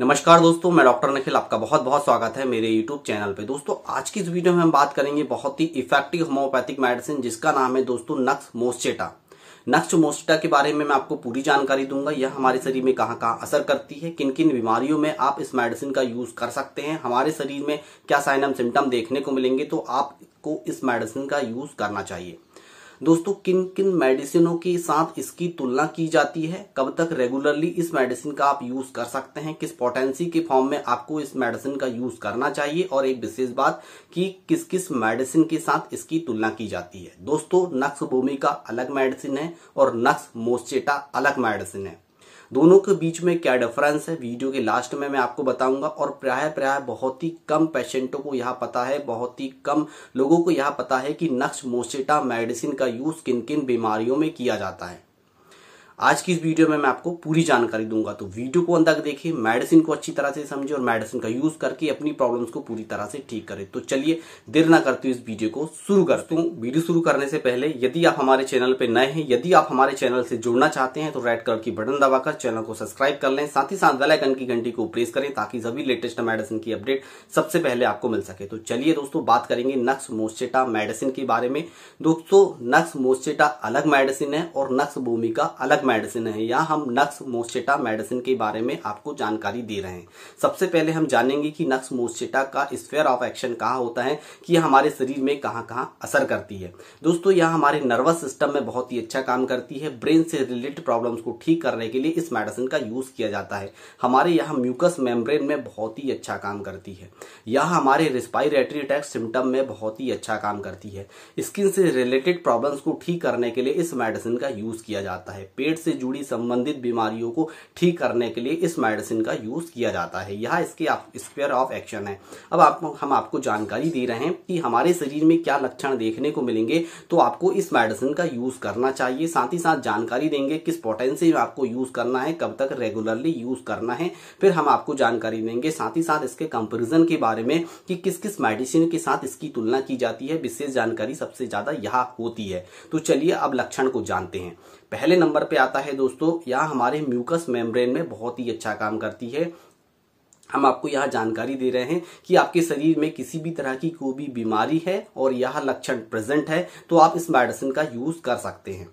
नमस्कार दोस्तों मैं डॉक्टर निखिल आपका बहुत बहुत स्वागत है मेरे यूट्यूब चैनल पे दोस्तों आज की इस वीडियो में हम बात करेंगे बहुत ही इफेक्टिव होम्योपैथिक मेडिसिन जिसका नाम है दोस्तों नक्स मोस्टेटा नक्स मोस्टा के बारे में मैं आपको पूरी जानकारी दूंगा यह हमारे शरीर में कहाँ कहाँ असर करती है किन किन बीमारियों में आप इस मेडिसिन का यूज कर सकते हैं हमारे शरीर में क्या साइन एम सिम्टम देखने को मिलेंगे तो आपको इस मेडिसिन का यूज करना चाहिए दोस्तों किन किन मेडिसिनों के साथ इसकी तुलना की जाती है कब तक रेगुलरली इस मेडिसिन का आप यूज कर सकते हैं किस पोटेंसी के फॉर्म में आपको इस मेडिसिन का यूज करना चाहिए और एक विशेष बात कि किस किस मेडिसिन के साथ इसकी तुलना की जाती है दोस्तों नक्स भूमि का अलग मेडिसिन है और नक्स मोस्चेटा अलग मेडिसिन है दोनों के बीच में क्या डिफरेंस है वीडियो के लास्ट में मैं आपको बताऊंगा और प्राय प्राय बहुत ही कम पेशेंटों को यह पता है बहुत ही कम लोगों को यह पता है कि नक्स मोसेटा मेडिसिन का यूज किन किन बीमारियों में किया जाता है आज की इस वीडियो में मैं आपको पूरी जानकारी दूंगा तो वीडियो को अंदर देखिए मेडिसिन को अच्छी तरह से समझे और मेडिसिन का यूज करके अपनी प्रॉब्लम्स को पूरी तरह से ठीक करें तो चलिए देर ना करते हुए इस वीडियो को शुरू कर हूँ वीडियो शुरू करने से पहले यदि आप हमारे चैनल पर नए हैं यदि आप हमारे चैनल से जुड़ना चाहते हैं तो रेड कलर की बटन दबाकर चैनल को सब्सक्राइब कर लें साथ ही साथ बेलाइकन की घंटी को प्रेस करें ताकि सभी लेटेस्ट मेडिसिन की अपडेट सबसे पहले आपको मिल सके तो चलिए दोस्तों बात करेंगे नक्स मोस्टेटा मेडिसिन के बारे में दोस्तों नक्स मोस्टेटा अलग मेडिसिन है और नक्स भूमिका अलग मेडिसिन है या हम नक्स मोस्टेटा मेडिसिन के बारे में आपको जानकारी दे रहे हैं सबसे पहले हम जानेंगे कि नक्स मोस्टेटा का स्फेयर ऑफ एक्शन कहाँ होता है कि यह हमारे शरीर में कहाँ कहाँ असर करती है दोस्तों यह हमारे नर्वस सिस्टम में बहुत ही अच्छा काम करती है ब्रेन से रिलेटेड प्रॉब्लम्स को ठीक करने के लिए इस मेडिसिन का यूज किया जाता है हमारे यहाँ म्यूकस मेम्ब्रेन में बहुत ही अच्छा काम करती है यह हमारे रिस्पायरेटरी अटैक सिम्टम में बहुत ही अच्छा काम करती है स्किन से रिलेटेड प्रॉब्लम्स को ठीक करने के लिए इस मेडिसिन का यूज किया जाता है पेट पेट से जुड़ी संबंधित बीमारियों को ठीक करने के लिए इस मेडिसिन का यूज किया जाता है यह इसके स्पेयर ऑफ एक्शन है अब आप हम आपको जानकारी दे रहे हैं कि हमारे शरीर में क्या लक्षण देखने को मिलेंगे तो आपको इस मेडिसिन का यूज करना चाहिए साथ ही साथ जानकारी देंगे किस पोटेंसी में आपको यूज करना है कब तक रेगुलरली यूज करना है फिर हम आपको जानकारी देंगे साथ ही साथ इसके कंपेरिजन के बारे में कि किस किस मेडिसिन के साथ इसकी तुलना की जाती है विशेष जानकारी सबसे ज्यादा यह होती है तो चलिए अब लक्षण को जानते हैं पहले नंबर पे आता है दोस्तों यह हमारे म्यूकस मेम्ब्रेन में बहुत ही अच्छा काम करती है हम आपको यह जानकारी दे रहे हैं कि आपके शरीर में किसी भी तरह की कोई भी बीमारी है और यह लक्षण प्रेजेंट है तो आप इस मेडिसिन का यूज कर सकते हैं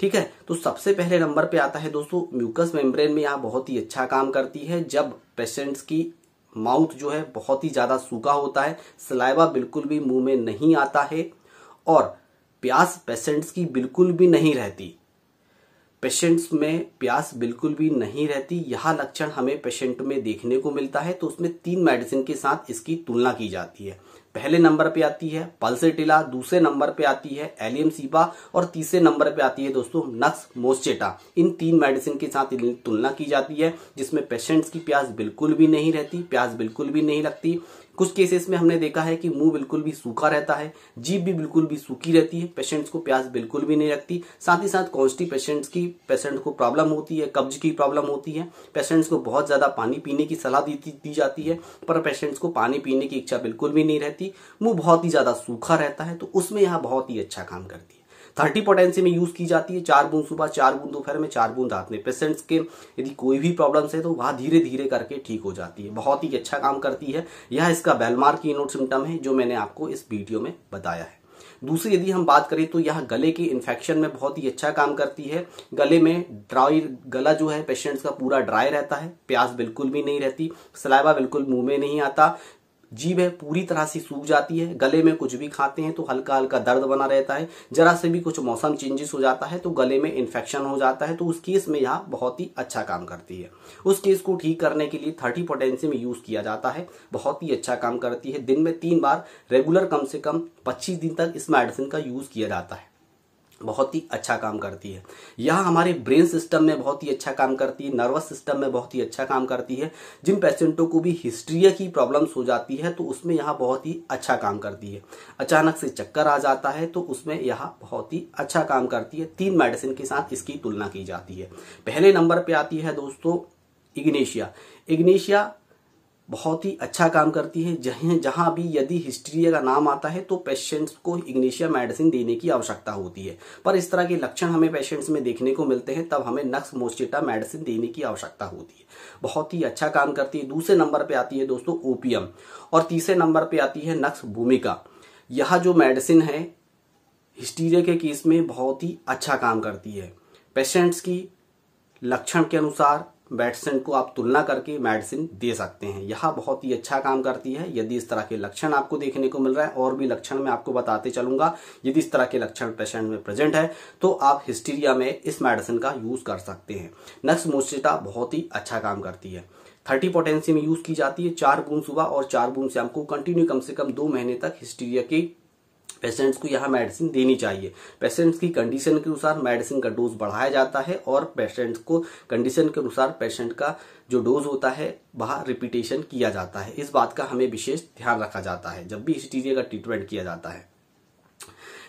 ठीक है तो सबसे पहले नंबर पे आता है दोस्तों म्यूकस मेम्ब्रेन में यह बहुत ही अच्छा काम करती है जब पेशेंट्स की माउथ जो है बहुत ही ज़्यादा सूखा होता है सलाइवा बिल्कुल भी मुंह में नहीं आता है और प्यास पेशेंट्स की बिल्कुल भी नहीं रहती पेशेंट्स में प्यास बिल्कुल भी नहीं रहती यह लक्षण हमें पेशेंट में देखने को मिलता है तो उसमें तीन मेडिसिन के साथ इसकी तुलना की जाती है पहले नंबर पे आती है पल्सेटिला दूसरे नंबर पे आती है एलियम सीबा और तीसरे नंबर पे आती है दोस्तों नक्स मोस्चेटा इन तीन मेडिसिन के साथ तुलना की जाती है जिसमें पेशेंट्स की प्यास बिल्कुल भी नहीं रहती प्यास बिल्कुल भी नहीं लगती कुछ केसेस में हमने देखा है कि मुंह बिल्कुल भी सूखा रहता है जीभ भी बिल्कुल भी सूखी रहती है पेशेंट्स को प्यास बिल्कुल भी नहीं लगती साथ ही साथ कॉन्स्टी पेशेंट्स की पेशेंट को प्रॉब्लम होती है कब्ज की प्रॉब्लम होती है पेशेंट्स को बहुत ज़्यादा पानी पीने की सलाह दी, दी जाती है पर पेशेंट्स को पानी पीने की इच्छा बिल्कुल भी नहीं रहती मुंह बहुत ही ज़्यादा सूखा रहता है तो उसमें यह बहुत ही अच्छा काम करती है थर्टी पोटेंसी में यूज की जाती है चार बूंद सुबह चार बूंद दोपहर में चार बूंद रात में पेशेंट्स के यदि कोई भी प्रॉब्लम है तो वह धीरे धीरे करके ठीक हो जाती है बहुत ही अच्छा काम करती है यह इसका बेलमार की नोट सिम्टम है जो मैंने आपको इस वीडियो में बताया है दूसरी यदि हम बात करें तो यह गले के इन्फेक्शन में बहुत ही अच्छा काम करती है गले में ड्राई गला जो है पेशेंट्स का पूरा ड्राई रहता है प्यास बिल्कुल भी नहीं रहती सलाइवा बिल्कुल मुंह में नहीं आता जीभ है पूरी तरह से सूख जाती है गले में कुछ भी खाते हैं तो हल्का हल्का दर्द बना रहता है जरा से भी कुछ मौसम चेंजेस हो जाता है तो गले में इन्फेक्शन हो जाता है तो उस केस में यह बहुत ही अच्छा काम करती है उस केस को ठीक करने के लिए थर्टी पोटेंसी में यूज किया जाता है बहुत ही अच्छा काम करती है दिन में तीन बार रेगुलर कम से कम पच्चीस दिन तक इस मेडिसिन का यूज किया जाता है बहुत ही अच्छा काम करती है यह हमारे ब्रेन सिस्टम में बहुत ही अच्छा काम करती है नर्वस सिस्टम में बहुत ही अच्छा काम करती है जिन पेशेंटों को भी हिस्ट्रिया की प्रॉब्लम्स हो जाती है तो उसमें यह बहुत ही अच्छा काम करती है अचानक से चक्कर आ जाता है तो उसमें यह बहुत ही अच्छा काम करती है तीन मेडिसिन के साथ इसकी तुलना की जाती है पहले नंबर पर आती है दोस्तों इग्नेशिया इग्नेशिया बहुत ही अच्छा काम करती है जहाँ जहाँ भी यदि हिस्टीरिया का नाम आता है तो पेशेंट्स को इग्निशिया मेडिसिन देने की आवश्यकता होती है पर इस तरह के लक्षण हमें पेशेंट्स में देखने को मिलते हैं तब हमें नक्स मोस्टिटा मेडिसिन देने की आवश्यकता होती है बहुत ही अच्छा काम करती है दूसरे नंबर पर आती है दोस्तों ओपीएम और तीसरे नंबर पर आती है नक्स भूमिका यह जो मेडिसिन है हिस्टीरिया के केस में बहुत ही अच्छा काम करती है पेशेंट्स की लक्षण के अनुसार मेडिसिन को आप तुलना करके मेडिसिन दे सकते हैं यह बहुत ही अच्छा काम करती है यदि इस तरह के लक्षण आपको देखने को मिल रहा है और भी लक्षण मैं आपको बताते चलूंगा यदि इस तरह के लक्षण पेशेंट में प्रेजेंट है तो आप हिस्टीरिया में इस मेडिसिन का यूज कर सकते हैं नक्स मोस्टेटा बहुत ही अच्छा काम करती है थर्टी पोटेंसी में यूज की जाती है चार बूंद सुबह और चार बूंद शाम को कंटिन्यू कम से कम दो महीने तक हिस्टीरिया की पेशेंट्स को यहाँ मेडिसिन देनी चाहिए पेशेंट्स की कंडीशन के अनुसार मेडिसिन का डोज बढ़ाया जाता है और पेशेंट्स को कंडीशन के अनुसार पेशेंट का जो डोज होता है वह रिपीटेशन किया जाता है इस बात का हमें विशेष ध्यान रखा जाता है जब भी टीजे का ट्रीटमेंट किया जाता है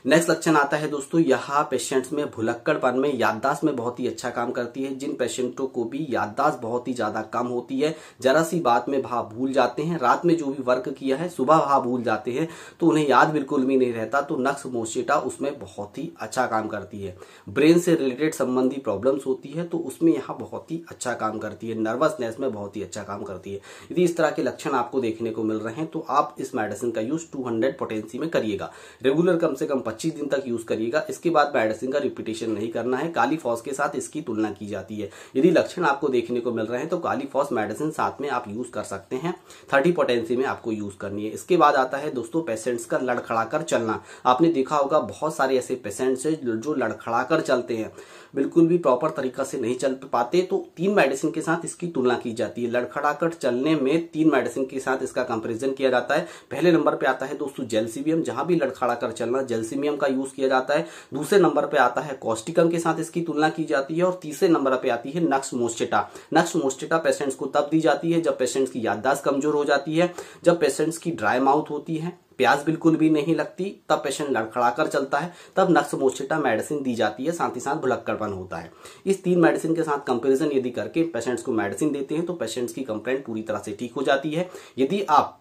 नेक्स्ट लक्षण आता है दोस्तों यहाँ पेशेंट्स में भुलक्कड़पन में याददाश्त में बहुत ही अच्छा काम करती है जिन पेशेंटों को भी याददाश्त बहुत ही ज्यादा कम होती है जरा सी बात में भाव भूल जाते हैं रात में जो भी वर्क किया है सुबह भाव भूल जाते हैं तो उन्हें याद बिल्कुल भी नहीं रहता तो नक्स मोशेटा उसमें बहुत ही अच्छा काम करती है ब्रेन से रिलेटेड संबंधी प्रॉब्लम्स होती है तो उसमें यहाँ बहुत ही अच्छा काम करती है नर्वसनेस में बहुत ही अच्छा काम करती है यदि इस तरह के लक्षण आपको देखने को मिल रहे हैं तो आप इस मेडिसिन का यूज 200 पोटेंसी में करिएगा रेगुलर कम से कम पच्चीस दिन तक यूज करिएगा इसके बाद बैडसिंग का रिपीटेशन नहीं करना है काली फॉस के साथ इसकी तुलना की जाती है यदि लक्षण आपको देखने को मिल रहे हैं तो काली फॉस मेडिसिन साथ में आप यूज कर सकते हैं थर्टी पोटेंसी में आपको यूज करनी है इसके बाद आता है दोस्तों पेशेंट्स का लड़खड़ाकर चलना आपने देखा होगा बहुत सारे ऐसे पेशेंट्स है जो लड़खड़ाकर चलते हैं बिल्कुल भी प्रॉपर तरीका से नहीं चल पाते तो तीन मेडिसिन के साथ इसकी तुलना की जाती है लड़खड़ाकर चलने में तीन मेडिसिन के साथ इसका कंपेरिजन किया जाता है पहले नंबर पे आता है दोस्तों जेलसीबियम जहां भी लड़खड़ाकर चलना जेलसीबियम क्रोमियम का यूज किया जाता है दूसरे नंबर पर आता है कॉस्टिकम के साथ इसकी तुलना की जाती है और तीसरे नंबर पर आती है नक्स मोस्टेटा नक्स मोस्टेटा पेशेंट्स को तब दी जाती है जब पेशेंट्स की याददाश्त कमजोर हो जाती है जब पेशेंट्स की ड्राई माउथ होती है प्यास बिल्कुल भी नहीं लगती तब पेशेंट लड़खड़ाकर चलता है तब नक्स मोस्टेटा मेडिसिन दी जाती है साथ ही साथ भुलक्कड़पन होता है इस तीन मेडिसिन के साथ कंपेरिजन यदि करके पेशेंट्स को मेडिसिन देते हैं तो पेशेंट्स की कंप्लेंट पूरी तरह से ठीक हो जाती है यदि आप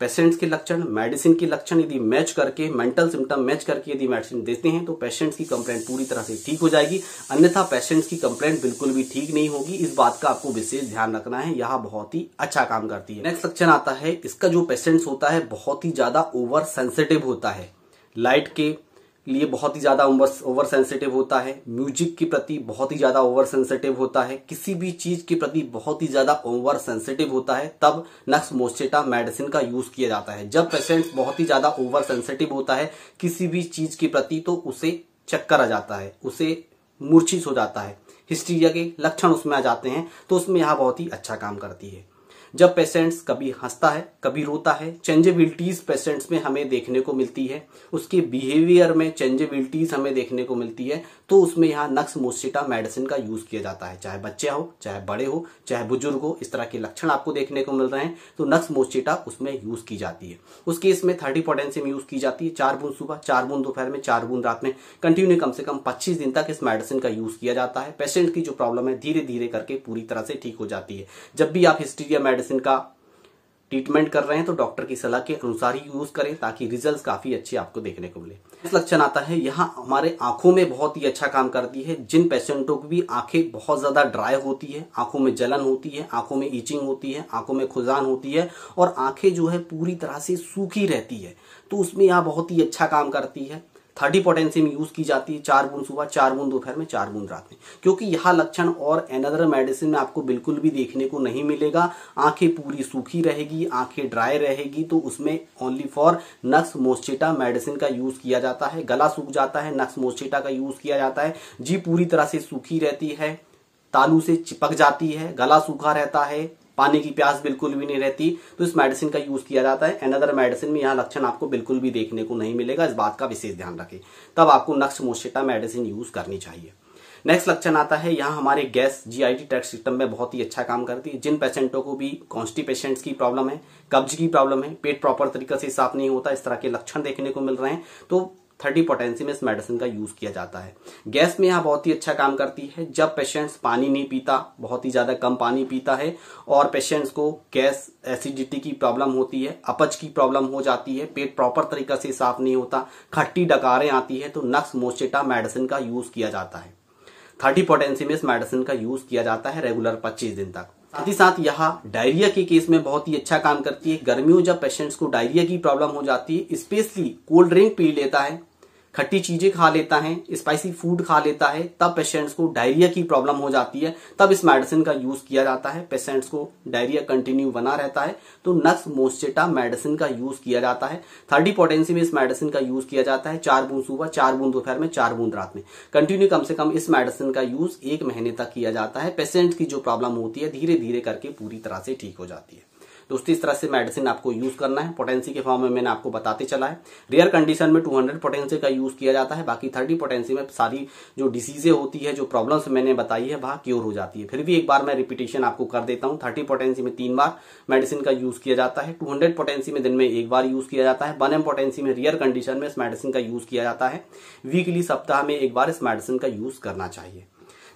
पेशेंट्स के लक्षण मेडिसिन के लक्षण यदि मैच करके मेंटल सिम्टम मैच करके यदि मेडिसिन देते हैं तो पेशेंट्स की कंप्लेंट पूरी तरह से ठीक हो जाएगी अन्यथा पेशेंट्स की कंप्लेंट बिल्कुल भी ठीक नहीं होगी इस बात का आपको विशेष ध्यान रखना है यह बहुत ही अच्छा काम करती है नेक्स्ट लक्षण आता है इसका जो पेशेंट्स होता है बहुत ही ज्यादा ओवर सेंसिटिव होता है लाइट के लिए बहुत ही ज़्यादा ओवर सेंसिटिव होता है म्यूजिक के प्रति बहुत ही ज़्यादा ओवर सेंसिटिव होता है किसी भी चीज़ के प्रति बहुत ही ज़्यादा ओवर सेंसिटिव होता है तब नक्स मोस्टेटा मेडिसिन का यूज़ किया जाता है जब पेशेंट बहुत ही ज़्यादा ओवर सेंसिटिव होता है किसी भी चीज़ के प्रति तो उसे चक्कर आ जाता है उसे मूर्छित हो जाता है हिस्ट्रिया के लक्षण उसमें आ जाते हैं तो उसमें यह बहुत ही अच्छा काम करती है जब पेशेंट्स कभी हंसता है कभी रोता है चेंजेबिलिटीज पेशेंट्स में हमें देखने को मिलती है उसके बिहेवियर में चेंजेबिलिटीज हमें देखने को मिलती है तो उसमें यहाँ नक्स मोसिटा मेडिसिन का यूज किया जाता है चाहे बच्चे हो चाहे बड़े हो चाहे बुजुर्ग हो इस तरह के लक्षण आपको देखने को मिल रहे हैं तो नक्स मोसिटा उसमें यूज की जाती है उस केस में थर्टी पोटेंसी में यूज की जाती है चार बूंद सुबह चार बूंद दोपहर में चार बूंद रात में कंटिन्यू कम से कम पच्चीस दिन तक इस मेडिसिन का यूज किया जाता है पेशेंट की जो प्रॉब्लम है धीरे धीरे करके पूरी तरह से ठीक हो जाती है जब भी आप हिस्ट्री या मेडिसिन का ट्रीटमेंट कर रहे हैं तो डॉक्टर की सलाह के अनुसार ही यूज करें ताकि रिजल्ट काफी अच्छे आपको देखने को मिले इस लक्षण आता है यहाँ हमारे आंखों में बहुत ही अच्छा काम करती है जिन पेशेंटों की भी आंखें बहुत ज्यादा ड्राई होती है आंखों में जलन होती है आंखों में ईचिंग होती है आंखों में खुजान होती है और आंखें जो है पूरी तरह से सूखी रहती है तो उसमें यहाँ बहुत ही अच्छा काम करती है थर्टी पोटेंशियम यूज की जाती है चार बूंद सुबह चार बूंद दोपहर में चार बूंद रात में क्योंकि यह लक्षण और एनदर मेडिसिन में आपको बिल्कुल भी देखने को नहीं मिलेगा आंखें पूरी सूखी रहेगी आंखें ड्राई रहेगी तो उसमें only for Nux moschata medicine का यूज किया जाता है गला सूख जाता है नक्स मोस्टेटा का यूज किया जाता है जी पूरी तरह से सूखी रहती है तालू से चिपक जाती है गला सूखा रहता है पानी की प्यास बिल्कुल भी नहीं रहती तो इस मेडिसिन का यूज किया जाता है अदर मेडिसिन में यहाँ लक्षण आपको बिल्कुल भी देखने को नहीं मिलेगा इस बात का विशेष ध्यान रखें तब आपको नक्स मोशेटा मेडिसिन यूज करनी चाहिए नेक्स्ट लक्षण आता है यहाँ हमारे गैस जीआईटी ट्रैक सिस्टम में बहुत ही अच्छा काम करती है जिन पेशेंटों को भी कॉन्स्टिपेशेंट्स की प्रॉब्लम है कब्ज की प्रॉब्लम है पेट प्रॉपर तरीके से साफ नहीं होता इस तरह के लक्षण देखने को मिल रहे हैं तो थर्टी पोटेंसी में इस मेडिसिन का यूज किया जाता है गैस में यहाँ बहुत ही अच्छा काम करती है जब पेशेंट्स पानी नहीं पीता बहुत ही ज्यादा कम पानी पीता है और पेशेंट्स को गैस एसिडिटी की प्रॉब्लम होती है अपच की प्रॉब्लम हो जाती है पेट प्रॉपर तरीका से साफ नहीं होता खट्टी डकारें आती है तो नक्स मोस्टेटा मेडिसिन का यूज किया जाता है थर्टी पोटेंसी में इस मेडिसिन का यूज किया जाता है रेगुलर पच्चीस दिन तक साथ ही साथ यहाँ डायरिया के केस में बहुत ही अच्छा काम करती है गर्मियों जब पेशेंट्स को डायरिया की प्रॉब्लम हो जाती है स्पेशली कोल्ड ड्रिंक पी लेता है खट्टी चीजें खा लेता है स्पाइसी फूड खा लेता है तब पेशेंट्स को डायरिया की प्रॉब्लम हो जाती है तब इस मेडिसिन का यूज किया जाता है पेशेंट्स को डायरिया कंटिन्यू बना रहता है तो नक्स मोस्टेटा मेडिसिन का यूज किया जाता है थर्डी पोटेंसी में इस मेडिसिन का यूज किया जाता है चार बूंद सुबह चार बूंद दोपहर में चार बूंद रात में कंटिन्यू कम से कम इस मेडिसिन का यूज एक महीने तक किया जाता है पेशेंट की जो प्रॉब्लम होती है धीरे धीरे करके पूरी तरह से ठीक हो जाती है दोस्तों इस तरह से मेडिसिन आपको यूज करना है पोटेंसी के फॉर्म में मैंने आपको बताते चला है रेयर कंडीशन में 200 पोटेंसी का यूज किया जाता है बाकी थर्टी पोटेंसी में सारी जो डिसीजें होती है जो प्रॉब्लम्स मैंने बताई है वहां क्योर हो जाती है फिर भी एक बार मैं रिपीटेशन आपको कर देता हूँ थर्टी पोटेंसी में तीन बार मेडिसिन का यूज किया जाता है टू पोटेंसी में दिन में एक बार यूज किया जाता है वन एम पोटेंसी में रियर कंडीशन में इस मेडिसिन का यूज किया जाता है वीकली सप्ताह में एक बार इस मेडिसिन का यूज करना चाहिए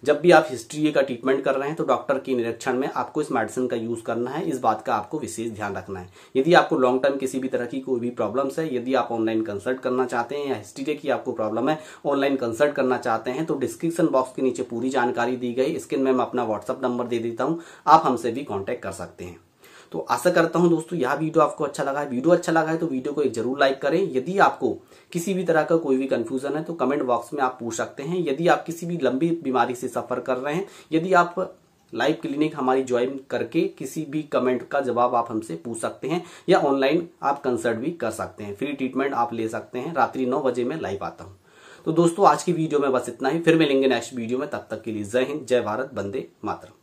जब भी आप हिस्ट्री का ट्रीटमेंट कर रहे हैं तो डॉक्टर के निरीक्षण में आपको इस मेडिसिन का यूज करना है इस बात का आपको विशेष ध्यान रखना है यदि आपको लॉन्ग टर्म किसी भी तरह की कोई भी प्रॉब्लम्स है यदि आप ऑनलाइन कंसल्ट करना चाहते हैं या हिस्ट्री की आपको प्रॉब्लम है ऑनलाइन कंसल्ट करना चाहते हैं तो डिस्क्रिप्शन बॉक्स के नीचे पूरी जानकारी दी गई स्क्रीन में मैं अपना व्हाट्सअप नंबर दे देता हूँ आप हमसे भी कॉन्टेक्ट कर सकते हैं तो आशा करता हूं दोस्तों यह वीडियो आपको अच्छा लगा है वीडियो अच्छा लगा है तो वीडियो को एक जरूर लाइक करें यदि आपको किसी भी तरह का कोई भी कंफ्यूजन है तो कमेंट बॉक्स में आप पूछ सकते हैं यदि आप किसी भी लंबी बीमारी से सफर कर रहे हैं यदि आप लाइव क्लिनिक हमारी ज्वाइन करके किसी भी कमेंट का जवाब आप हमसे पूछ सकते हैं या ऑनलाइन आप कंसल्ट भी कर सकते हैं फ्री ट्रीटमेंट आप ले सकते हैं रात्रि नौ बजे में लाइव आता हूं तो दोस्तों आज की वीडियो में बस इतना ही फिर मिलेंगे नेक्स्ट वीडियो में तब तक के लिए जय हिंद जय भारत बंदे मातरम